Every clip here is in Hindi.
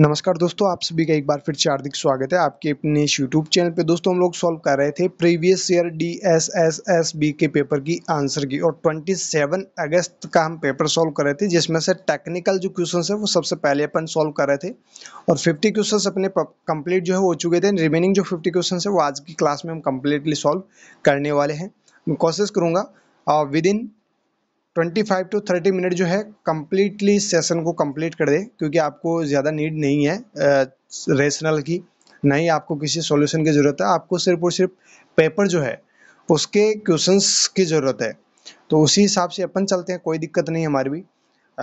नमस्कार दोस्तों आप सभी का एक बार फिर से हार्दिक स्वागत है आपके अपने इस यूट्यूब चैनल पे दोस्तों हम लोग सॉल्व कर रहे थे previous year D S S S B के पेपर की आंसर की और 27 अगस्त का हम पेपर सॉल्व कर रहे थे जिसमें से टेक्निकल जो क्वेश्चन है वो सबसे पहले अपन सॉल्व कर रहे थे और फिफ्टी क्वेश्चन अपने कंप्लीट जो है हो चुके थे रिमेनिंग जो फिफ्टी क्वेश्चन है वो आज की क्लास में हम कम्प्लीटली सॉल्व करने वाले हैं कोशिश करूँगा विद इन 25 टू 30 मिनट जो है कम्प्लीटली सेशन को कंप्लीट कर दे क्योंकि आपको ज़्यादा नीड नहीं है रेशनल की नहीं आपको किसी सॉल्यूशन की ज़रूरत है आपको सिर्फ और सिर्फ पेपर जो है उसके क्वेश्चंस की ज़रूरत है तो उसी हिसाब से अपन चलते हैं कोई दिक्कत नहीं हमारी भी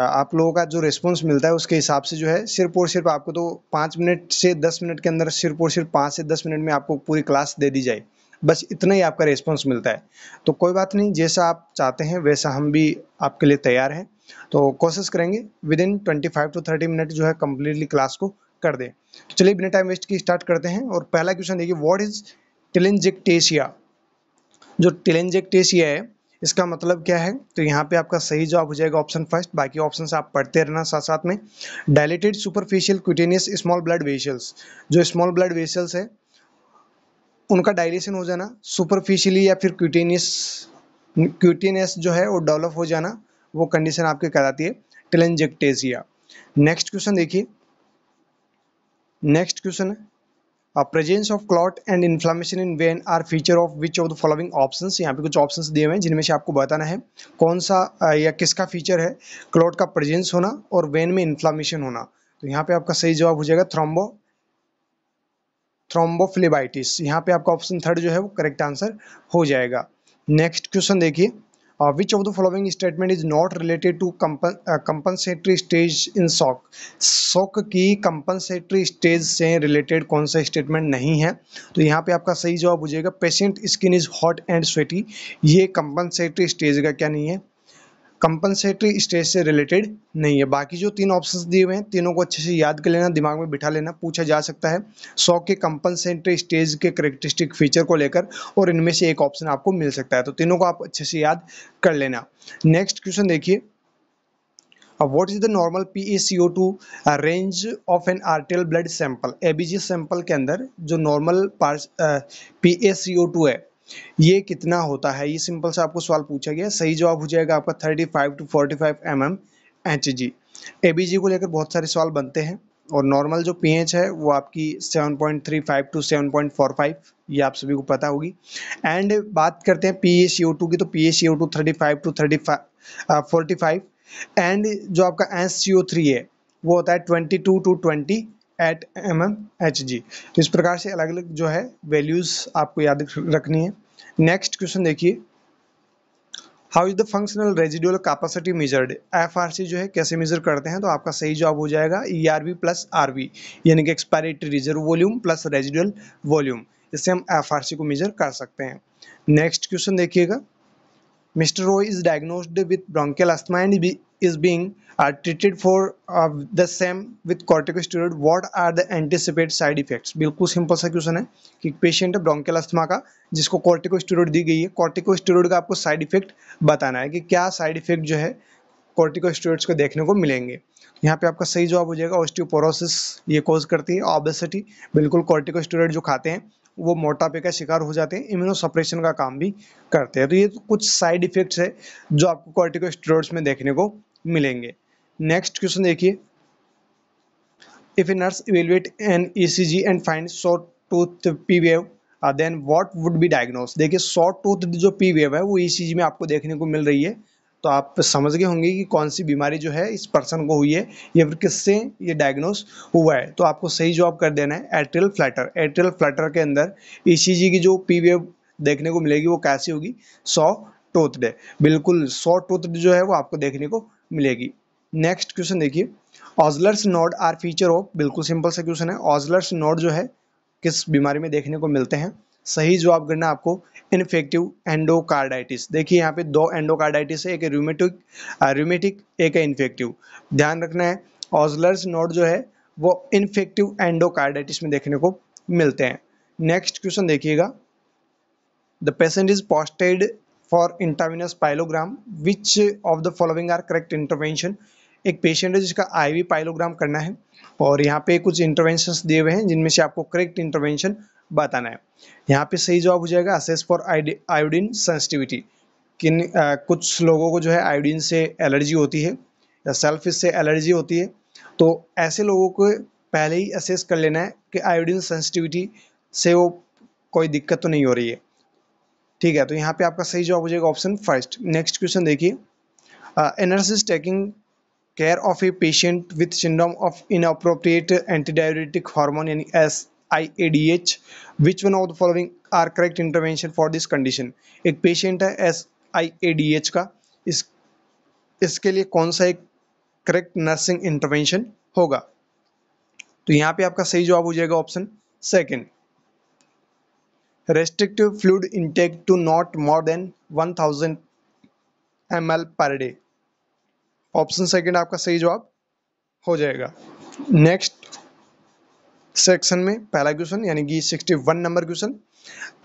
आप लोगों का जो रिस्पॉन्स मिलता है उसके हिसाब से जो है सिर्फ और सिर्फ आपको तो पाँच मिनट से दस मिनट के अंदर सिर्फ और सिर्फ पाँच से दस मिनट में आपको पूरी क्लास दे दी जाए बस इतना ही आपका रिस्पॉन्स मिलता है तो कोई बात नहीं जैसा आप चाहते हैं वैसा हम भी आपके लिए तैयार हैं तो कोशिश करेंगे within twenty five to thirty minute जो है कम्प्लीटली क्लास को कर दें तो चलिए बिना टाइम वेस्ट की स्टार्ट करते हैं और पहला क्वेश्चन देखिए वॉट इज टेलेंजेक्टेशिया जो टेलेंजेक्टेशिया है इसका मतलब क्या है तो यहाँ पे आपका सही जवाब हो जाएगा ऑप्शन फर्स्ट बाकी ऑप्शन आप पढ़ते रहना साथ साथ में dilated superficial cutaneous small blood vessels जो स्मॉल ब्लड वेसल्स है उनका डायलेशन हो जाना सुपरफिशियली या फिर क्यूटेनियस क्यूटेनियस जो है वो डेवलप हो जाना वो कंडीशन आपके कहलाती है टेलेंजेक्टेजिया नेक्स्ट क्वेश्चन देखिए नेक्स्ट क्वेश्चन है presence of clot and inflammation in vein are feature of which of the following option यहाँ पे कुछ ऑप्शन दिए हुए हैं जिनमें से आपको बताना है कौन सा या किसका फीचर है क्लॉट का प्रेजेंस होना और वेन में इन्फ्लामेशन होना तो यहाँ पे आपका सही जवाब हो जाएगा थ्रोम्बो थ्रोम्बोफिलेबाइटिस यहाँ पे आपका ऑप्शन थर्ड जो है वो करेक्ट आंसर हो जाएगा नेक्स्ट क्वेश्चन देखिए which of the following statement is not related to compensatory stage in shock shock की कंपनसेटरी स्टेज से रिलेटेड कौन सा स्टेटमेंट नहीं है तो यहाँ पे आपका सही जवाब हो जाएगा patient skin is hot and sweaty ये कंपनसेटरी स्टेज का क्या नहीं है कंपनसेटरी स्टेज से रिलेटेड नहीं है बाकी जो तीन ऑप्शन दिए हुए हैं तीनों को अच्छे से याद कर लेना दिमाग में बिठा लेना पूछा जा सकता है सौ के कंपनसेटरी स्टेज के करेक्टरिस्टिक फीचर को लेकर और इनमें से एक ऑप्शन आपको मिल सकता है तो तीनों को आप अच्छे से याद कर लेना नेक्स्ट क्वेश्चन देखिए अब what is the normal P A C O two range of an arterial blood sample ABG sample के अंदर जो normal P A C O two है ये कितना होता है ये सिंपल सा आपको सवाल पूछा गया सही जवाब हो जाएगा आपका thirty five to forty five M M H G A B G को लेकर बहुत सारे सवाल बनते हैं और नॉर्मल जो पी एच है वो आपकी 7.35 टू 7.45 ये आप सभी को पता होगी एंड बात करते हैं P S C O two की तो P S C O two thirty five to thirty five forty five and जो आपका एस सी ओ थ्री है वो होता है twenty two to twenty eight M M H G तो इस प्रकार से अलग अलग जो है वैल्यूज आपको याद रखनी है नेक्स्ट क्वेश्चन देखिए how is the functional residual capacity measured F R C जो है कैसे मेजर करते हैं तो आपका सही जवाब हो जाएगा E R V plus R V यानी कि expiratory reserve volume plus residual volume इससे हम एफ आर सी को मेजर कर सकते हैं नेक्स्ट क्वेश्चन देखिएगा Mr. Roy is diagnosed with bronchial asthma and be, is being uh, treated for uh, the same with corticosteroid. What are the anticipated side effects? बिल्कुल सिंपल सा क्वेश्चन है कि पेशेंट है ब्रोंकियल अस्थमा का जिसको कॉर्टिकोस्टेरॉइड दी गई है कॉर्टिकोस्टेरॉइड का आपको साइड इफेक्ट बताना है कि क्या साइड इफेक्ट जो है कॉर्टिकोस्टेरॉइड्स को देखने को मिलेंगे यहाँ पे आपका सही जवाब हो जाएगा ऑस्टियोपोरोसिस ये कॉज करती है ऑबेसिटी बिल्कुल कॉर्टिकोस्टेरॉइड जो खाते हैं वो मोटापे का शिकार हो जाते हैं इम्यूनो सप्रेशन का काम भी करते हैं तो ये तो कुछ साइड इफेक्ट्स है जो आपको कॉर्टिकोस्टेरॉइड्स में देखने को मिलेंगे नेक्स्ट क्वेश्चन देखिए if a nurse evaluate an ECG and find short tooth P wave then what would be diagnose देखिए शॉर्ट टूथ जो पी वेव है वो ईसीजी e में आपको देखने को मिल रही है तो आप समझ गए होंगे कि कौन सी बीमारी जो है इस पर्सन को हुई है या फिर किससे ये डायग्नोस हुआ है तो आपको सही जॉब कर देना है एट्रियल फ्लैटर एट्रियल फ्लैटर के अंदर ई e की जो पी वेव देखने को मिलेगी वो कैसी होगी सौ टोथ डे बिल्कुल सौ टूथ जो है वो आपको देखने को मिलेगी नेक्स्ट क्वेश्चन देखिए Osler's node are feature of बिल्कुल सिंपल सा क्वेश्चन है ऑजलर्स नोड जो है किस बीमारी में देखने को मिलते हैं सही जवाब करना आपको इन्फेक्टिव एंडोकार्डाइटिस देखिए यहाँ पे दो एंडोकार्डाइटिस है एक रूमेटिक रूमेटिक एक इन्फेक्टिव ध्यान रखना है ऑजलर्स नोट जो है वो इन्फेक्टिव एंडोकार्डाइटिस में देखने को मिलते हैं नेक्स्ट क्वेश्चन देखिएगा the patient is posted for intravenous pyelogram which of the following are correct intervention एक पेशेंट है जिसका आईवी पाइलोग्राम करना है और यहाँ पे कुछ इंटरवेंशंस दिए हुए हैं जिनमें से आपको करेक्ट इंटरवेंशन बताना है यहाँ पे सही जवाब हो जाएगा असेस फॉर आयोडीन सेंसिटिविटी किन आ, कुछ लोगों को जो है आयोडीन से एलर्जी होती है या सेल्फ से एलर्जी होती है तो ऐसे लोगों को पहले ही असेस कर लेना है कि आयोडीन सेंसिटिविटी से वो कोई दिक्कत तो नहीं हो रही है ठीक है तो यहाँ पे आपका सही जवाब हो जाएगा ऑप्शन फर्स्ट नेक्स्ट क्वेश्चन देखिए is taking care of a patient with syndrome of inappropriate antidiabetic hormone यानी S I A D H which one of the following are correct intervention for this condition एक पेशेंट है S I A D H का इस इसके लिए कौन सा एक करेक्ट नर्सिंग इंटरवेंशन होगा तो यहाँ पे आपका सही जवाब हो जाएगा option second restrictive fluid intake to not more than one thousand M L per day option second आपका सही जवाब हो जाएगा नेक्स्ट सेक्शन में पहला क्वेश्चन यानी कि 61 number question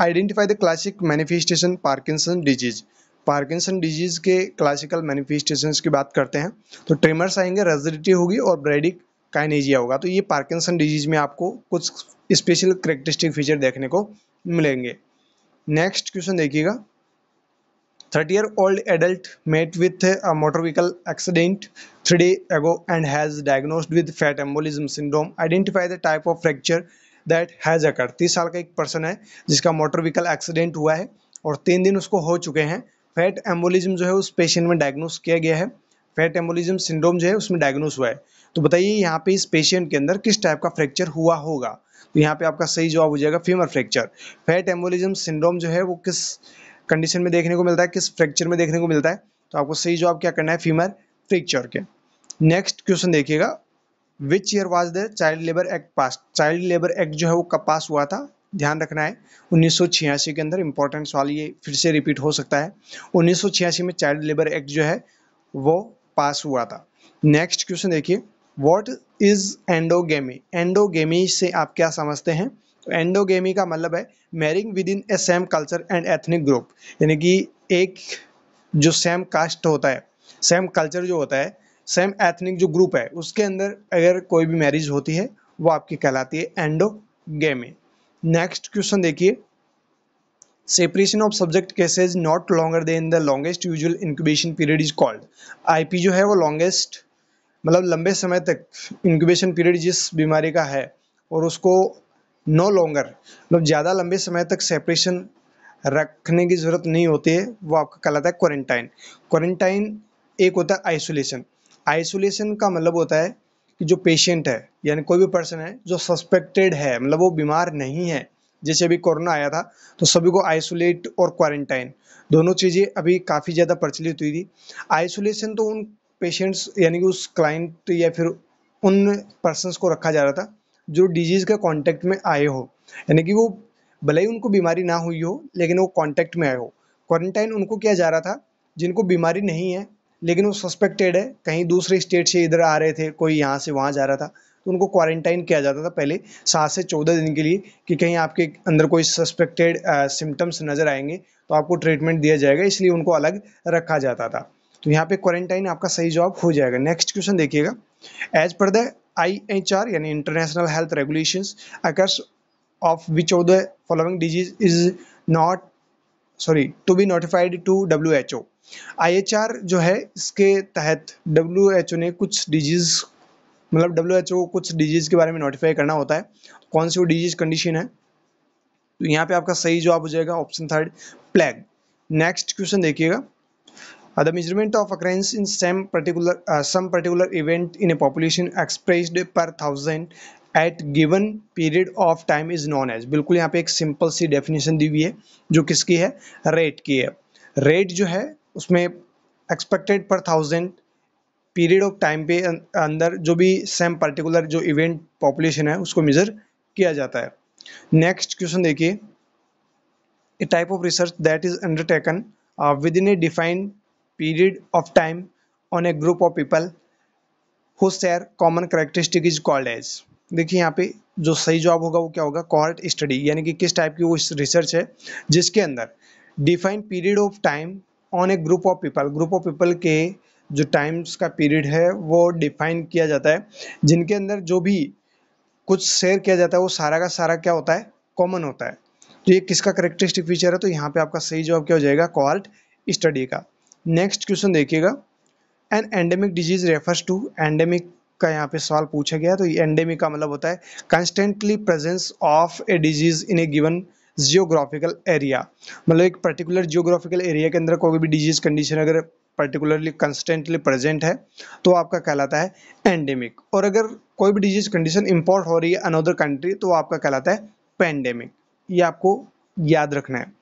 identify the classic manifestation Parkinson disease Parkinson disease के क्लासिकल मैनिफेस्टेशन की बात करते हैं तो ट्रेमर्स आएंगे रेजिडिटी होगी और ब्रेडिक काइनेजिया होगा तो ये पार्किंसन डिजीज में आपको कुछ स्पेशल करेक्टरिस्टिक फीचर देखने को मिलेंगे नेक्स्ट क्वेश्चन देखिएगा 30 year old adult met with a motor vehicle accident three days ago and has diagnosed with fat embolism syndrome identify the type of fracture that has occurred तीस साल का एक पर्सन है जिसका मोटर व्हीकल एक्सीडेंट हुआ है और तीन दिन उसको हो चुके हैं फैट एम्बोलिज्म जो है उस पेशेंट में डायग्नोस किया गया है फैट एम्बोलिज्म सिंड्रोम जो है उसमें डायग्नोस हुआ है तो बताइए यहाँ पे इस पेशेंट के अंदर किस टाइप का फ्रैक्चर हुआ होगा तो यहाँ पे आपका सही जवाब हो जाएगा femur fracture fat embolism syndrome जो है वो किस कंडीशन में देखने को मिलता है किस फ्रैक्चर में देखने को मिलता है तो आपको सही जवाब क्या करना है फीमर फ्रैक्चर के नेक्स्ट क्वेश्चन देखिएगा which year was the child labour act pass child labour act जो है वो कब पास हुआ था ध्यान रखना है उन्नीस के अंदर इंपॉर्टेंट सवाल ये फिर से रिपीट हो सकता है उन्नीस में चाइल्ड लेबर एक्ट जो है वो पास हुआ था नेक्स्ट क्वेश्चन देखिए वॉट इज एंडोगेमी एंडोगेमी से आप क्या समझते हैं एंडोगेमी का मतलब है marrying within a same culture and ethnic group यानी कि एक जो सेम कास्ट होता है सेम कल्चर जो होता है सेम एथनिक जो ग्रुप है उसके अंदर अगर कोई भी मैरिज होती है वो आपकी कहलाती है एंडोगेमी नेक्स्ट क्वेश्चन देखिए separation of subject cases not longer than the longest usual incubation period is called आई जो है वो लॉन्गेस्ट मतलब लंबे समय तक इंक्यूबेशन पीरियड जिस बीमारी का है और उसको नो लॉन्गर मतलब ज़्यादा लंबे समय तक सेपरेशन रखने की ज़रूरत नहीं होती है वो आपका कहलाता है क्वारंटाइन क्वारंटाइन एक होता है आइसोलेशन आइसोलेशन का मतलब होता है कि जो पेशेंट है यानी कोई भी पर्सन है जो सस्पेक्टेड है मतलब वो बीमार नहीं है जैसे अभी कोरोना आया था तो सभी को आइसोलेट और क्वारंटाइन दोनों चीज़ें अभी काफ़ी ज़्यादा प्रचलित हुई थी आइसोलेशन तो उन पेशेंट्स यानी कि उस क्लाइंट या फिर उन पर्सनस को रखा जा रहा था जो डिजीज़ के कॉन्टेक्ट में आए हो यानी कि वो भले ही उनको बीमारी ना हुई हो लेकिन वो कॉन्टेक्ट में आए हो क्वारंटाइन उनको किया जा रहा था जिनको बीमारी नहीं है लेकिन वो सस्पेक्टेड है कहीं दूसरे स्टेट से इधर आ रहे थे कोई यहाँ से वहाँ जा रहा था तो उनको क्वारंटाइन किया जाता था पहले सात से चौदह दिन के लिए कि कहीं आपके अंदर कोई सस्पेक्टेड सिम्टम्स नज़र आएंगे तो आपको ट्रीटमेंट दिया जाएगा इसलिए उनको अलग रखा जाता था तो यहाँ पे क्वारंटाइन आपका सही जवाब हो जाएगा नेक्स्ट क्वेश्चन देखिएगा एज पर द IHR यानी international health regulation occurs of which of the following disease is not sorry to be notified to W H O I H R जो है इसके तहत डब्ल्यू एच ओ ने कुछ डिजीज़ मतलब डब्ल्यू एच ओ को कुछ डिजीज़ के बारे में नोटिफाई करना होता है कौन सी वो डिजीज़ कंडीशन है तो यहाँ पे आपका सही जवाब हो जाएगा option third plague next question देखिएगा Uh, the measurement of occurrence in some particular uh, some particular event in a population expressed per thousand at given period of time is known as बिल्कुल यहाँ पे एक सिंपल सी डेफिनेशन दी हुई है जो किसकी है रेट की है रेट जो है उसमें एक्सपेक्टेड पर थाउजेंड पीरियड ऑफ टाइम पे अं-, अंदर जो भी सेम पर्टिकुलर जो इवेंट पॉपुलेशन है उसको मेजर किया जाता है नेक्स्ट क्वेश्चन देखिए a type of research that is undertaken within a defined period of time on a group of people who share common characteristic is called as देखिए यहाँ पे जो सही जवाब होगा वो क्या होगा कॉर्ट स्टडी यानी कि किस टाइप की वो रिसर्च है जिसके अंदर define period of time on a group of people group of people के जो टाइम्स का पीरियड है वो डिफाइन किया जाता है जिनके अंदर जो भी कुछ शेयर किया जाता है वो सारा का सारा क्या होता है कॉमन होता है तो ये किसका करेक्टरिस्टिक फीचर है तो यहाँ पे आपका सही जवाब क्या हो जाएगा कॉल्ट स्टडी का नेक्स्ट क्वेश्चन देखिएगा an endemic disease refers to endemic का यहाँ पे सवाल पूछा गया तो ये एंडेमिक का मतलब होता है constantly presence of a disease in a given geographical area मतलब एक पर्टिकुलर जियोग्राफिकल एरिया के अंदर कोई भी डिजीज कंडीशन अगर पर्टिकुलरली कंस्टेंटली प्रेजेंट है तो आपका कहलाता है एंडेमिक और अगर कोई भी डिजीज कंडीशन इंपोर्ट हो रही है अनदर कंट्री तो आपका कहलाता है पेंडेमिक ये आपको याद रखना है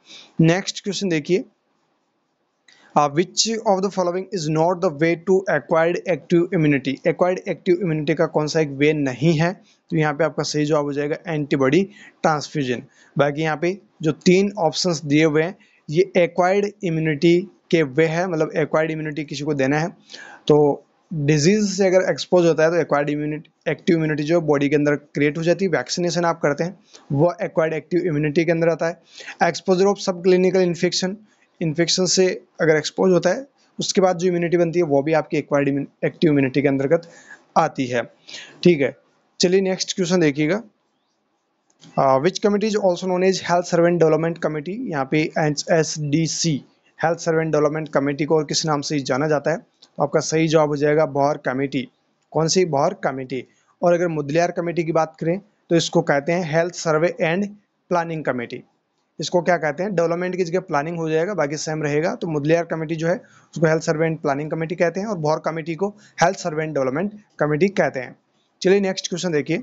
नेक्स्ट क्वेश्चन देखिए Uh, which of the following is not the way to acquired active immunity acquired active immunity का कौन सा एक वे नहीं है तो यहाँ पे आपका सही जवाब हो जाएगा एंटीबॉडी ट्रांसफ्यूजन बाकी यहाँ पे जो तीन ऑप्शन दिए हुए हैं ये एक्वायर्ड इम्यूनिटी के वे है मतलब एक्वायर्ड इम्यूनिटी किसी को देना है तो डिजीज से अगर एक्सपोज होता है तो एक्वायर्ड इम्यूनिटी एक्टिव इम्यूनिटी जो बॉडी के अंदर क्रिएट हो जाती है वैक्सीनेशन आप करते हैं वो एक्वायर्ड एक्टिव इम्यूनिटी के अंदर आता है exposure of sub clinical infection infection से अगर एक्सपोज होता है उसके बाद जो इम्यूनिटी बनती है वो भी आपकी एक्वायर्ड एक्टिव इम्यूनिटी के अंतर्गत आती है ठीक है चलिए नेक्स्ट क्वेश्चन देखिएगा which committee is also known as health servant development committee यहाँ पे H S D C health servant development committee को और किस नाम से जाना जाता है तो आपका सही जवाब हो जाएगा बहर कमेटी कौन सी बहर कमेटी और अगर मुदलियार कमेटी की बात करें तो इसको कहते हैं health survey and planning committee इसको क्या कहते हैं डेवलपमेंट की जगह प्लानिंग हो जाएगा बाकी सेम रहेगा तो मुदलियार कमेटी जो है उसको हेल्थ सर्वेंट प्लानिंग कमेटी कहते हैं और भौर कमेटी को हेल्थ सर्वेंट डेवलपमेंट कमेटी कहते हैं चलिए नेक्स्ट क्वेश्चन देखिए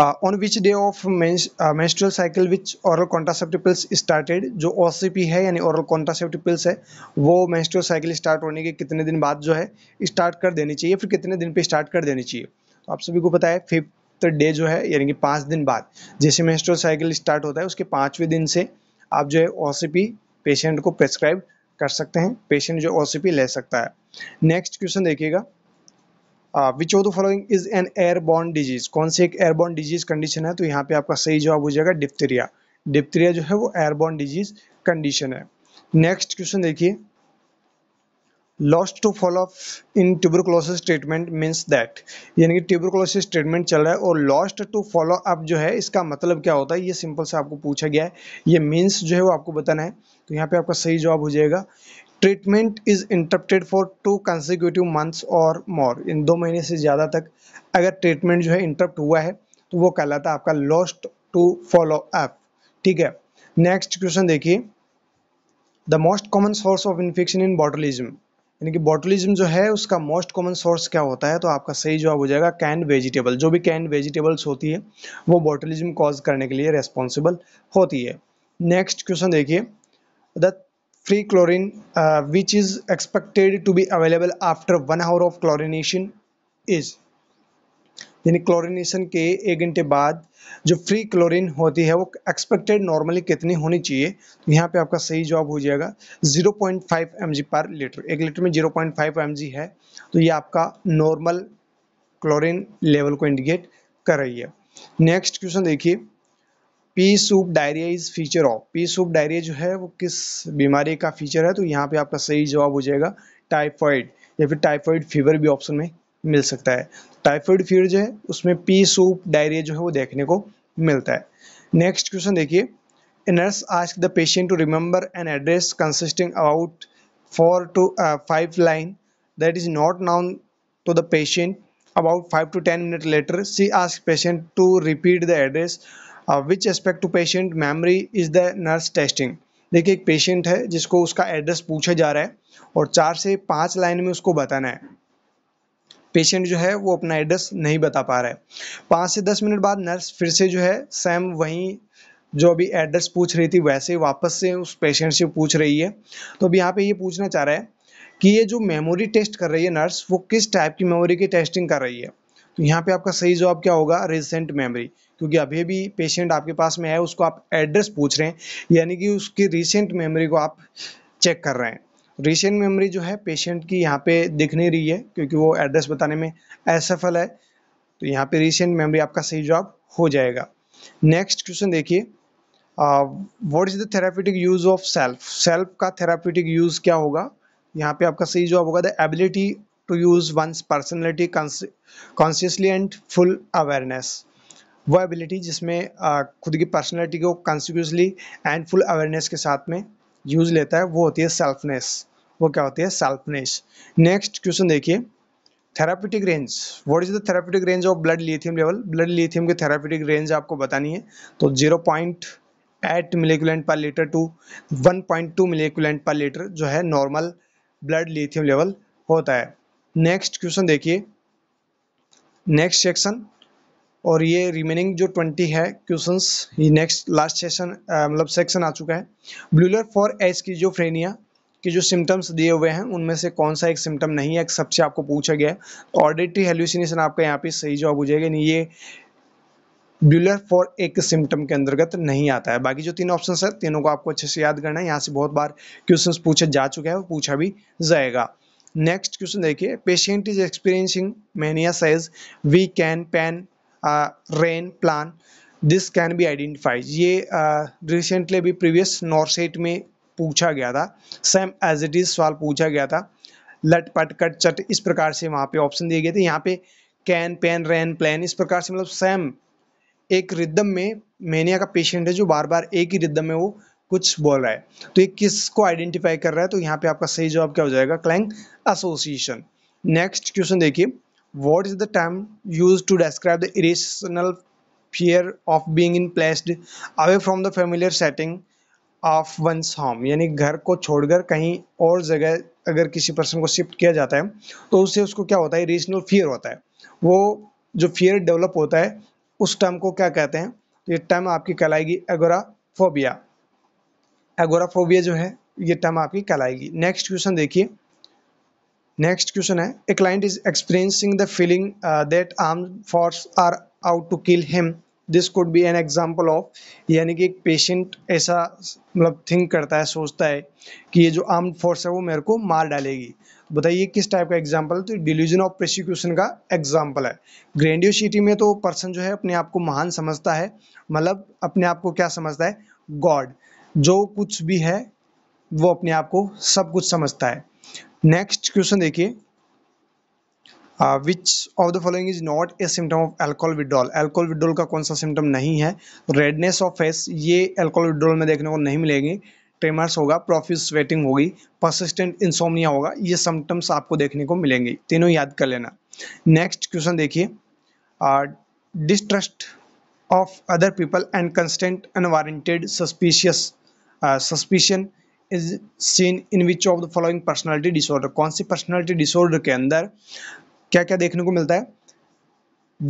on which day of menstrual cycle which oral contraceptive pills started जो ओ है यानी औरल कॉन्ट्रासेप्टिव पिल्स है वो मेंस्ट्रुअल साइकिल स्टार्ट होने के कितने दिन बाद जो है स्टार्ट कर देनी चाहिए फिर कितने दिन पे स्टार्ट कर देनी चाहिए तो आप सभी को पता है फिफ्थ फिफ्थ डे जो है यानी कि पाँच दिन बाद जैसे मेस्ट्रो साइकिल स्टार्ट होता है उसके पाँचवें दिन से आप जो है ओ पेशेंट को प्रेस्क्राइब कर सकते हैं पेशेंट जो ओ ले सकता है नेक्स्ट क्वेश्चन देखिएगा which of the following is an airborne disease कौन सी एक एयरबॉर्न डिजीज कंडीशन है तो यहाँ पे आपका सही जवाब हो जाएगा डिप्थेरिया डिप्थेरिया जो है वो एयरबॉर्न डिजीज कंडीशन है नेक्स्ट क्वेश्चन देखिए lost to follow of in tuberculosis treatment means that यानी कि ट्यूबरकुलोसिस ट्रीटमेंट चल रहा है और लॉस्ट टू फॉलो अप जो है इसका मतलब क्या होता है ये सिंपल से आपको पूछा गया है ये मीन्स जो है वो आपको बताना है तो यहाँ पे आपका सही जवाब हो जाएगा treatment is interrupted for two consecutive months or more इन दो महीने से ज़्यादा तक अगर ट्रीटमेंट जो है इंटरप्ट हुआ है तो वो कहलाता है आपका लॉस्ट टू फॉलो अप ठीक है नेक्स्ट क्वेश्चन देखिए the most common source of infection in botulism यानी कि बॉटलिज्म जो है उसका मोस्ट कॉमन सोर्स क्या होता है तो आपका सही जवाब हो जाएगा कैन वेजिटेबल जो भी कैन वेजिटेबल्स होती है वो बॉटलिज्म कॉज करने के लिए रेस्पॉन्सिबल होती है नेक्स्ट क्वेश्चन देखिए the free chlorine which is expected to be available after one hour of chlorination is यानी क्लोरिनेशन के एक घंटे बाद जो फ्री क्लोरीन होती है वो एक्सपेक्टेड नॉर्मली कितनी होनी चाहिए तो यहाँ पे आपका सही जवाब हो जाएगा 0.5 पॉइंट पर लीटर एक लीटर में 0.5 पॉइंट है तो ये आपका नॉर्मल क्लोरीन लेवल को इंडिकेट कर रही है नेक्स्ट क्वेश्चन देखिए pea soup diarrhoea is feature of pea soup diarrhoea जो है वो किस बीमारी का फीचर है तो यहाँ पे आपका सही जवाब हो जाएगा टाइफॉइड या फिर टाइफॉइड फीवर भी ऑप्शन में मिल सकता है टाइफाइड फीवर जो है उसमें पी सूप डायरिया जो है वो देखने को मिलता है नेक्स्ट क्वेश्चन देखिए a nurse ask the patient to remember an address consisting about four to five line that is not known to the patient about five to ten minute later she ask patient to repeat the address which aspect to patient memory is the nurse testing देखिए एक पेशेंट है जिसको उसका एड्रेस पूछा जा रहा है और चार से पांच लाइन में उसको बताना है पेशेंट जो है वो अपना एड्रेस नहीं बता पा रहा है पाँच से दस मिनट बाद नर्स फिर से जो है सैम वहीं जो अभी एड्रेस पूछ रही थी वैसे वापस से उस पेशेंट से पूछ रही है तो अब यहाँ पे ये पूछना चाह रहा है कि ये जो मेमोरी टेस्ट कर रही है नर्स वो किस टाइप की मेमोरी की टेस्टिंग कर रही है तो यहाँ पे आपका सही जवाब क्या होगा रिसेंट मेमोरी क्योंकि अभी भी पेशेंट आपके पास में है उसको आप एड्रेस पूछ रहे हैं यानी कि उसकी रिसेंट मेमोरी को आप चेक कर रहे हैं रिसेंट मेमोरी जो है पेशेंट की यहाँ पे दिख नहीं रही है क्योंकि वो एड्रेस बताने में असफल है तो यहाँ पे रिसेंट मेमोरी आपका सही जवाब हो जाएगा नेक्स्ट क्वेश्चन देखिए what is the therapeutic use of self self का थेरापीटिक यूज क्या होगा यहाँ पे आपका सही जवाब होगा the ability to use one's personality consciously and full awareness वो एबिलिटी जिसमें खुद की पर्सनैलिटी को कॉन्सिक्यूसली एंड फुल अवेयरनेस के साथ में यूज लेता है वो होती है सेल्फनेस वो क्या होती है साल्पनेस नेक्स्ट क्वेश्चन देखिए therapeutic range what is the therapeutic range of blood lithium level blood lithium की थेरापेटिक रेंज आपको बतानी है तो zero point eight milliequivalent per litre to one point two milliequivalent per litre जो है नॉर्मल ब्लड लिथियम लेवल होता है नेक्स्ट क्वेश्चन देखिए नेक्स्ट सेक्शन और ये रिमेनिंग जो ट्वेंटी है क्वेश्चन नेक्स्ट लास्ट सेशन मतलब सेक्शन आ चुका है ब्लूलर फॉर एस्किजोफ्रेनिया कि जो सिम्टम्स दिए हुए हैं उनमें से कौन सा एक सिम्टम नहीं है एक सबसे आपको पूछा गया है ऑडिटरी तो हेल्यूसिनेशन आपका यहाँ पे सही जवाब हो जाएगा नहीं ये ब्यूलर फॉर एक सिम्टम के अंतर्गत नहीं आता है बाकी जो तीन ऑप्शन है तीनों को आपको अच्छे से याद करना है यहाँ से बहुत बार क्वेश्चन पूछे जा चुके हैं और पूछा भी जाएगा नेक्स्ट क्वेश्चन देखिए patient is experiencing mania size we can pan rain plan this can be identifies ये रिसेंटली uh, भी प्रीवियस नॉर्सेट में पूछा गया था सेम एज इट इज सवाल पूछा गया था लट पट कट चट इस प्रकार से वहाँ पे ऑप्शन दिए गए थे यहाँ पे कैन पेन रैन प्लान इस प्रकार से मतलब सेम एक रिदम में मेनिया का पेशेंट है जो बार बार एक ही रिदम में वो कुछ बोल रहा है तो ये किस को आइडेंटिफाई कर रहा है तो यहाँ पे आपका सही जवाब क्या हो जाएगा क्लैंग एसोसिएशन नेक्स्ट क्वेश्चन देखिए what is the term use to describe the irrational fear of being in placed away from the familiar setting of one's home यानी घर को छोड़कर कहीं और जगह अगर किसी पर्सन को शिफ्ट किया जाता है तो उससे उसको क्या होता है रीजनल फियर होता है वो जो फियर डेवलप होता है उस टर्म को क्या कहते हैं ये टर्म आपकी कहलाएगी एगोराफोबिया एगोराफोबिया जो है ये टर्म आपकी कहलाएगी नेक्स्ट क्वेश्चन देखिए नेक्स्ट क्वेश्चन है a client is experiencing the feeling that arm force are out to kill him this could be an example of यानी कि एक पेशेंट ऐसा मतलब थिंक करता है सोचता है कि ये जो आर्म फोर्स है वो मेरे को मार डालेगी बताइए किस टाइप का एग्जाम्पल तो है तो डिलीजन ऑफ प्रोसिक्यूशन का एग्जाम्पल है ग्रैंडियोसिटी में तो पर्सन जो है अपने आप को महान समझता है मतलब अपने आप को क्या समझता है गॉड जो कुछ भी है वो अपने आप को सब कुछ समझता है नेक्स्ट क्वेश्चन देखिए which of the following is not a symptom of alcohol withdrawal alcohol withdrawal का कौन सा सिम्टम नहीं है रेडनेस ऑफ फेस ये एल्कोहल विड्रॉल में देखने को नहीं मिलेंगे ट्रेमर्स होगा प्रोफ्यूज स्वेटिंग होगी परसिस्टेंट इंसोमिया होगा ये सिम्टम्स आपको देखने को मिलेंगे तीनों याद कर लेना नेक्स्ट क्वेश्चन देखिए distrust of other people and constant unwarranted suspicious suspicion is seen in which of the following personality disorder कौन सी पर्सनैलिटी डिसऑर्डर के अंदर क्या क्या देखने को मिलता है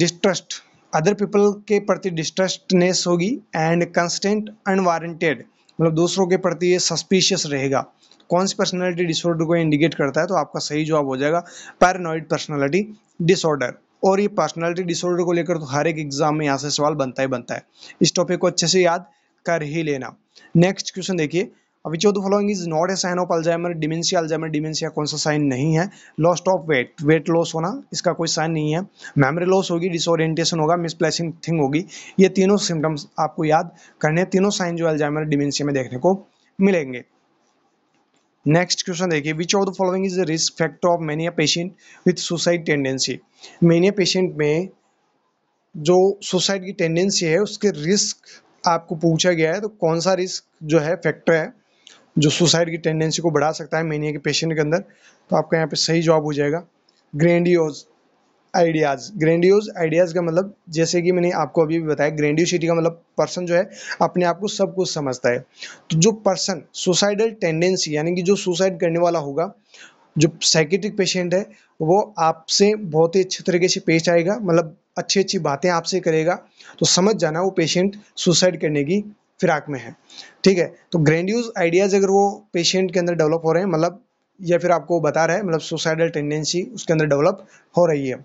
डिस्ट्रस्ट अदर पीपल के प्रति डिस्ट्रस्टनेस होगी एंड कंस्टेंट अनवारंटेड मतलब दूसरों के प्रति ये सस्पिशियस रहेगा कौन सी पर्सनैलिटी डिसऑर्डर को इंडिकेट करता है तो आपका सही जवाब हो जाएगा पैरानॉइड पर्सनैलिटी डिसऑर्डर और ये पर्सनैलिटी डिसऑर्डर को लेकर तो हर एक एग्जाम में यहाँ से सवाल बनता ही बनता है इस टॉपिक को अच्छे से याद कर ही लेना नेक्स्ट क्वेश्चन देखिए which of the following is not a sign of Alzheimer dementia Alzheimer dementia कौन सा साइन नहीं है lost of weight weight loss होना इसका कोई साइन नहीं है मेमोरी लॉस होगी डिसोरिएंटेशन होगा मिसप्लेसिंग थिंग होगी ये तीनों सिम्टम्स आपको याद करने तीनों साइन जो अल्जाइमर डिमेंशिया में देखने को मिलेंगे नेक्स्ट क्वेश्चन देखिए which of the following is the risk factor of mania patient with suicide tendency mania patient में जो सुसाइड की टेंडेंसी है उसके रिस्क आपको पूछा गया है तो कौन सा रिस्क जो है फैक्टर है जो सुसाइड की टेंडेंसी को बढ़ा सकता है मेनिया के पेशेंट के अंदर तो आपका यहाँ पे सही जॉब हो जाएगा ग्रैंडियोज आइडियाज़ ग्रैंडियोज आइडियाज़ का मतलब जैसे कि मैंने आपको अभी भी बताया ग्रेंडियोसिटी का मतलब पर्सन जो है अपने आप को सब कुछ समझता है तो जो पर्सन सुसाइडल टेंडेंसी यानी कि जो सुसाइड करने वाला होगा जो साइकेट्रिक पेशेंट है वो आपसे बहुत ही अच्छे तरीके से पेश आएगा मतलब अच्छी अच्छी बातें आपसे करेगा तो समझ जाना वो पेशेंट सुसाइड करने की फिराक में है ठीक है तो ग्रैंड्यूज आइडियाज़ अगर वो पेशेंट के अंदर डेवलप हो रहे हैं मतलब या फिर आपको बता रहा है मतलब सुसाइडल टेंडेंसी उसके अंदर डेवलप हो रही है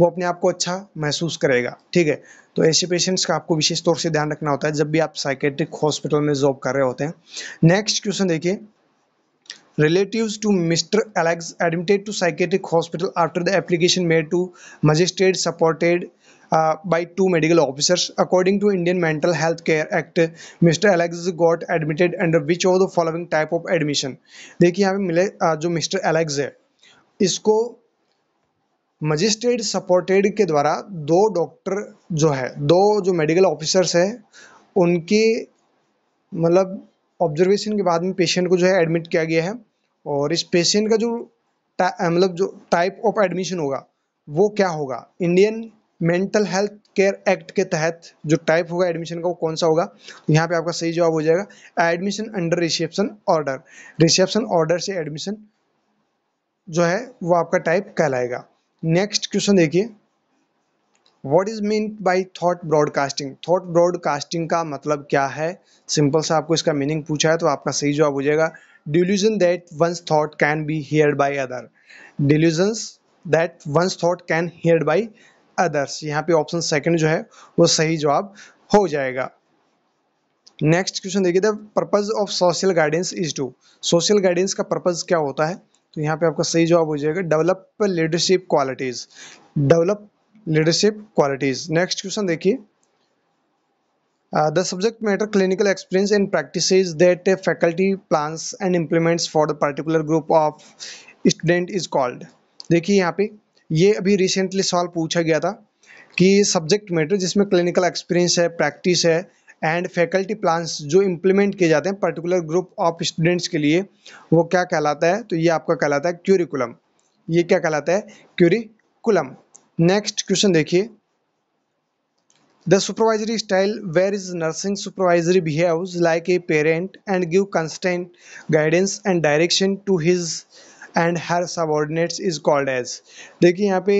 वो अपने आप को अच्छा महसूस करेगा ठीक है तो ऐसे पेशेंट्स का आपको विशेष तौर से ध्यान रखना होता है जब भी आप साइकेट्रिक हॉस्पिटल में जॉब कर रहे होते हैं नेक्स्ट क्वेश्चन देखिए relatives to mister Alex admitted to psychiatric hospital after the application made to magistrate supported by uh, by two medical officers. According to Indian Mental Health Care Act, Mr. Alex got admitted under which of the following type of admission? देखिए यहाँ पे मिले uh, जो मिस्टर एलेक्स है इसको मजिस्ट्रेट सपोर्टेड के द्वारा दो डॉक्टर जो है दो जो मेडिकल ऑफिसर्स है उनके मतलब ऑब्जर्वेशन के बाद में पेशेंट को जो है एडमिट किया गया है और इस पेशेंट का जो मतलब जो टाइप ऑफ एडमिशन होगा वो क्या होगा Indian mental health care act के तहत जो टाइप होगा एडमिशन का वो कौन सा होगा तो यहाँ पे आपका सही जवाब हो जाएगा admission under reception order reception order से एडमिशन जो है वो आपका टाइप कहलाएगा नेक्स्ट क्वेश्चन देखिए what is mean by thought broadcasting thought broadcasting का मतलब क्या है सिंपल सा आपको इसका मीनिंग पूछा है तो आपका सही जवाब हो जाएगा delusion that one's thought can be hear by other delusion that one's thought can hear by others यहाँ पे ऑप्शन सेकंड जो है वो सही जवाब हो जाएगा नेक्स्ट क्वेश्चन देखिए the purpose of social guidance is to social guidance का पर्पज क्या होता है तो यहाँ पे आपका सही जवाब हो जाएगा develop leadership qualities develop leadership qualities next question देखिए the subject matter clinical experience and practice that faculty plans and implements for the particular group of student is called देखिए यहाँ पे ये अभी रिसेंटली सवाल पूछा गया था कि सब्जेक्ट मैटर जिसमें क्लिनिकल एक्सपीरियंस है प्रैक्टिस है एंड फैकल्टी प्लान्स जो इम्प्लीमेंट किए जाते हैं पर्टिकुलर ग्रुप ऑफ स्टूडेंट्स के लिए वो क्या कहलाता है तो ये आपका कहलाता है क्यूरिकुलम ये क्या कहलाता है क्यूरिकुलम नेक्स्ट क्वेश्चन देखिए the supervisory style where is nursing supervisory behave like a parent and give constant guidance and direction to his and her subordinates is called as देखिए यहाँ पे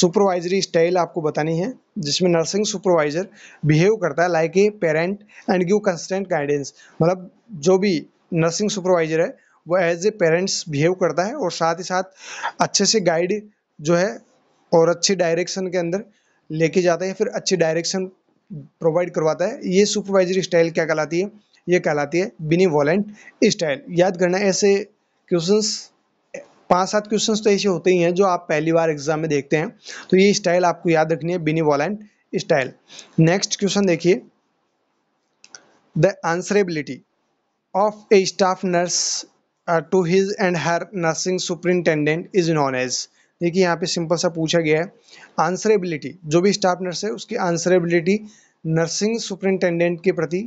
सुपरवाइजरी स्टाइल आपको बतानी है जिसमें नर्सिंग सुपरवाइजर बिहेव करता है like a parent and give constant guidance मतलब जो भी नर्सिंग सुपरवाइजर है वो एज ए पेरेंट्स बिहेव करता है और साथ ही साथ अच्छे से गाइड जो है और अच्छे डायरेक्शन के अंदर लेके जाता है फिर अच्छे डायरेक्शन प्रोवाइड करवाता है ये सुपरवाइजरी स्टाइल क्या कहलाती है ये कहलाती है बिनी वॉलेंट स्टाइल याद करना ऐसे क्वेश्चंस पाँच सात क्वेश्चन तो ऐसे होते ही हैं जो आप पहली बार एग्जाम में देखते हैं तो ये स्टाइल आपको याद रखनी है benevolent style next question देखिए the answerability of a staff nurse to his and her nursing superintendent is known as देखिए यहाँ पे सिंपल सा पूछा गया है आंसरेबिलिटी जो भी स्टाफ नर्स है उसकी आंसरेबिलिटी नर्सिंग सुपरिंटेंडेंट के प्रति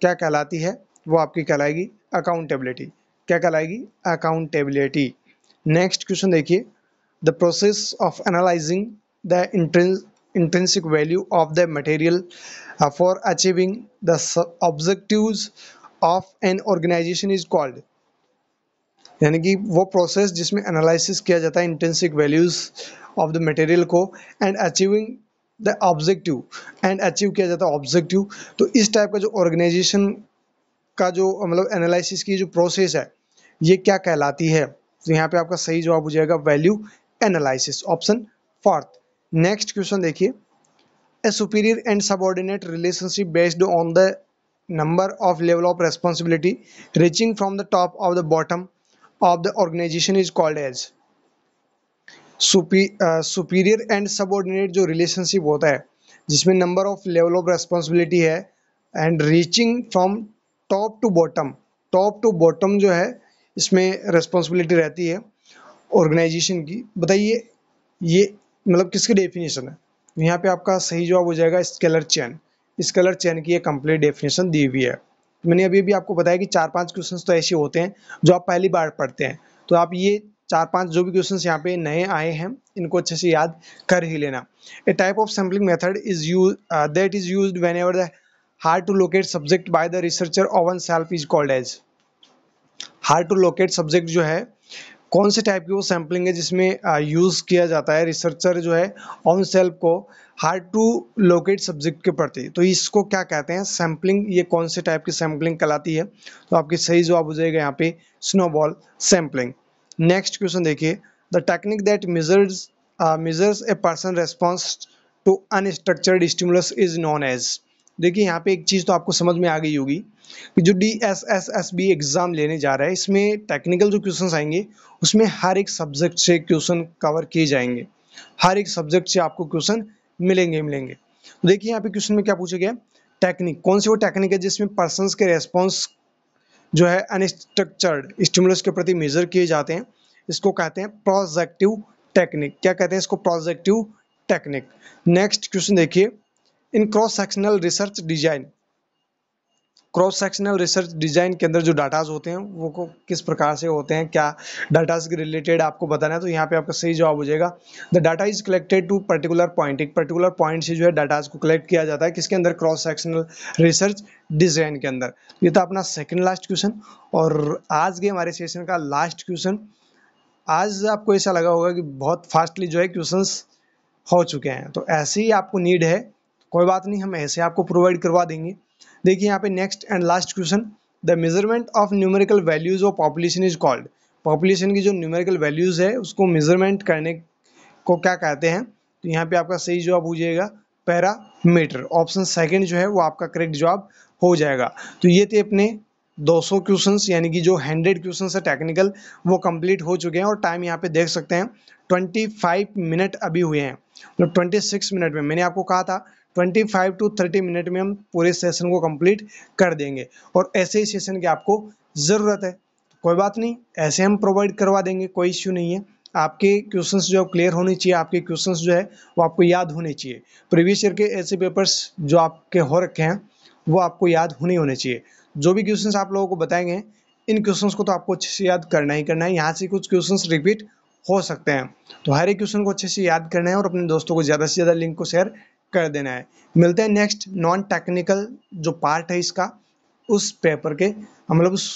क्या कहलाती है वो आपकी कहलाएगी अकाउंटेबिलिटी क्या कहलाएगी अकाउंटेबिलिटी नेक्स्ट क्वेश्चन देखिए the process of analysing the intrinsic value of the material for achieving the the of an organisation is called यानी कि वो प्रोसेस जिसमें एनालिसिस किया जाता है intrinsic values of the material को and achieving the objective and achieve किया जाता है ऑब्जेक्टिव तो इस टाइप का जो ऑर्गेनाइजेशन का जो मतलब एनालिसिस की जो प्रोसेस है ये क्या कहलाती है तो यहाँ पे आपका सही जवाब हो जाएगा value analysis option fourth next question देखिए a superior and subordinate relationship based on the number of level of responsibility reaching from the top of the bottom of the organisation is called as superior and subordinate जो रिलेशनशिप होता है जिसमें number of level of responsibility है and reaching from top to bottom top to bottom जो है इसमें रेस्पॉन्सिबिलिटी रहती है ऑर्गेनाइजेशन की बताइए ये मतलब किसकी डेफिनेशन है यहाँ पे आपका सही जवाब हो जाएगा स्केलर चैन स्केलर चैन की ये कंप्लीट डेफिनेशन दी हुई है मैंने अभी अभी आपको बताया कि चार पांच क्वेश्चन तो ऐसे होते हैं जो आप पहली बार पढ़ते हैं तो आप ये चार पांच जो भी क्वेश्चन यहाँ पे नए आए हैं इनको अच्छे से याद कर ही लेना a type of sampling method is use that is use whenever the hard to locate subject by the researcher own self is called as hard to locate subject जो है कौन से टाइप की वो सैम्पलिंग है जिसमें यूज़ किया जाता है रिसर्चर जो है ऑन सेल्फ को हार्ड टू लोकेट सब्जेक्ट के प्रति तो इसको क्या कहते हैं सैम्पलिंग ये कौन से टाइप की सैम्पलिंग कहलाती है तो आपकी सही जवाब हो जाएगा यहाँ पे स्नोबॉल सैम्पलिंग नेक्स्ट क्वेश्चन देखिए the technique that measures measures a person response to unstructured stimulus is known as देखिए यहाँ पे एक चीज़ तो आपको समझ में आ गई होगी कि जो D S S S B exam लेने जा रहा है इसमें टेक्निकल जो क्वेश्चन आएंगे उसमें हर एक सब्जेक्ट से क्वेश्चन कवर किए जाएंगे हर एक सब्जेक्ट से आपको क्वेश्चन मिलेंगे मिलेंगे तो देखिए यहाँ पे क्वेश्चन में क्या पूछा गया टेक्निक कौन सी वो टेक्निक है जिसमें पर्सन के रेस्पॉन्स जो है अनस्ट्रक्चर्ड स्टिमुलस के प्रति मेजर किए जाते हैं इसको कहते हैं प्रोजेक्टिव टेक्निक क्या कहते हैं इसको प्रोजेक्टिव टेक्निक नेक्स्ट क्वेश्चन देखिए in cross sectional research design cross sectional research design के अंदर जो डाटाज होते हैं वो को किस प्रकार से होते हैं क्या डाटाज के रिलेटेड आपको बताना है तो यहाँ पे आपका सही जवाब हो जाएगा the data is collected to particular point एक पर्टिकुलर पॉइंट से जो है डाटाज को कलेक्ट किया जाता है किसके अंदर क्रॉस सेक्शनल रिसर्च डिजाइन के अंदर ये था अपना सेकेंड लास्ट क्वेश्चन और आज के हमारे सेशन का लास्ट क्वेश्चन आज आपको ऐसा लगा होगा कि बहुत फास्टली जो है क्वेश्चन हो चुके हैं तो ऐसे ही आपको नीड है कोई बात नहीं हम ऐसे आपको प्रोवाइड करवा देंगे देखिए यहाँ पे next and last question the measurement of numerical values of population is called population की जो न्यूमेरिकल वैल्यूज़ है उसको मेजरमेंट करने को क्या कहते हैं तो यहाँ पे आपका सही जवाब हो जाएगा पैरामीटर ऑप्शन सेकंड जो है वो आपका करेक्ट जवाब हो जाएगा तो ये थे अपने 200 क्वेश्चन यानी कि जो 100 क्वेश्चन है टेक्निकल वो कंप्लीट हो चुके हैं और टाइम यहाँ पे देख सकते हैं 25 मिनट अभी हुए हैं मतलब ट्वेंटी सिक्स मिनट में मैंने आपको कहा था twenty five to thirty minute में हम पूरे सेशन को कंप्लीट कर देंगे और ऐसे ही सेशन की आपको ज़रूरत है कोई बात नहीं ऐसे हम प्रोवाइड करवा देंगे कोई इश्यू नहीं है आपके क्वेश्चंस जो क्लियर होने चाहिए आपके क्वेश्चंस जो है वो आपको याद होने चाहिए प्रीवियस ईयर के ऐसे पेपर्स जो आपके हो रखे हैं वो आपको याद होने होने चाहिए जो भी क्वेश्चंस आप लोगों को बताएंगे इन क्वेश्चंस को तो आपको अच्छे से याद करना ही करना है यहाँ से कुछ क्वेश्चंस रिपीट हो सकते हैं तो हर एक क्वेश्चन को अच्छे से याद करना है और अपने दोस्तों को ज़्यादा से ज़्यादा लिंक को शेयर कर देना है मिलते हैं नेक्स्ट नॉन टेक्निकल जो पार्ट है इसका उस पेपर के हम लोग उस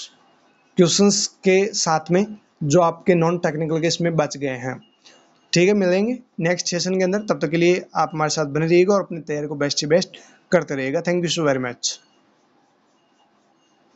क्वेश्चन के साथ में जो आपके नॉन टेक्निकल के इसमें बच गए हैं ठीक है मिलेंगे नेक्स्ट सेशन के अंदर तब तक के लिए आप हमारे साथ बने रहिएगा और अपनी तैयारी को बेस्ट से बेस्ट करते रहिएगा thank you so very much